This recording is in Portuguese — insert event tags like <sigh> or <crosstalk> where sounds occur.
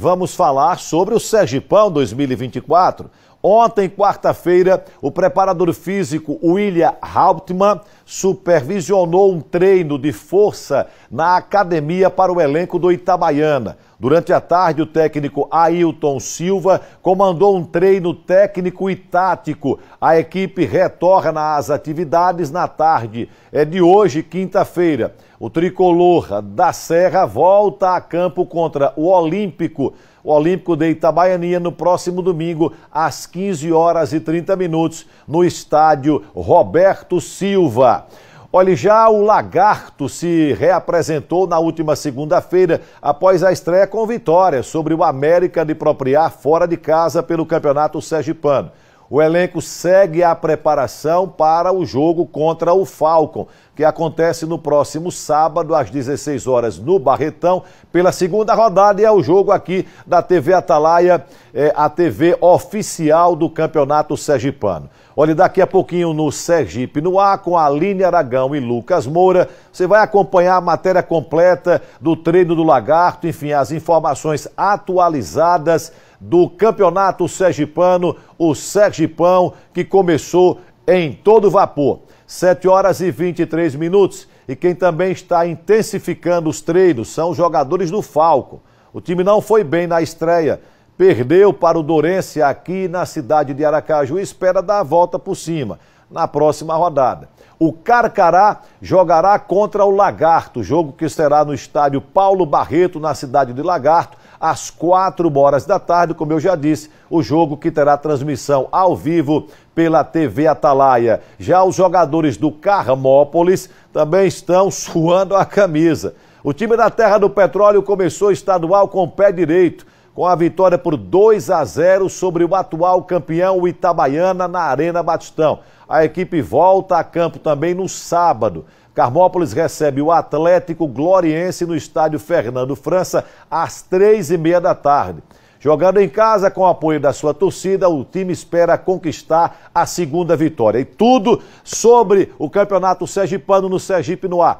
Vamos falar sobre o Sergipão 2024, Ontem, quarta-feira, o preparador físico William Hauptmann supervisionou um treino de força na academia para o elenco do Itabaiana. Durante a tarde, o técnico Ailton Silva comandou um treino técnico e tático. A equipe retorna às atividades na tarde. É de hoje, quinta-feira. O tricolor da Serra volta a campo contra o Olímpico o Olímpico de Itabaianinha no próximo domingo, às 15 horas e 30 minutos, no estádio Roberto Silva. Olha, já o Lagarto se reapresentou na última segunda-feira após a estreia com vitória sobre o América de Propriar fora de casa pelo Campeonato Sergipano. O elenco segue a preparação para o jogo contra o Falcon, que acontece no próximo sábado, às 16 horas, no Barretão, pela segunda rodada, e é o jogo aqui da TV Atalaia, é, a TV oficial do Campeonato Sergipano. Olha, daqui a pouquinho no Sergipe no ar, com a Aline Aragão e Lucas Moura, você vai acompanhar a matéria completa do treino do Lagarto, enfim, as informações atualizadas do Campeonato Sergipano, o Sergipão, que começou em todo vapor. 7 horas e 23 minutos. E quem também está intensificando os treinos são os jogadores do Falco. O time não foi bem na estreia, perdeu para o Dourense aqui na cidade de Aracaju e espera dar a volta por cima na próxima rodada. O Carcará jogará contra o Lagarto, jogo que será no estádio Paulo Barreto, na cidade de Lagarto, às 4 horas da tarde, como eu já disse, o jogo que terá transmissão ao vivo pela TV Atalaia. Já os jogadores do Carmópolis também estão <laughs> suando a camisa. O time da Terra do Petróleo começou estadual com o pé direito, com a vitória por 2 a 0 sobre o atual campeão Itabaiana na Arena Batistão. A equipe volta a campo também no sábado. Carmópolis recebe o Atlético Gloriense no estádio Fernando França às três e meia da tarde. Jogando em casa com o apoio da sua torcida, o time espera conquistar a segunda vitória. E tudo sobre o Campeonato Sergipano no Sergipe no ar.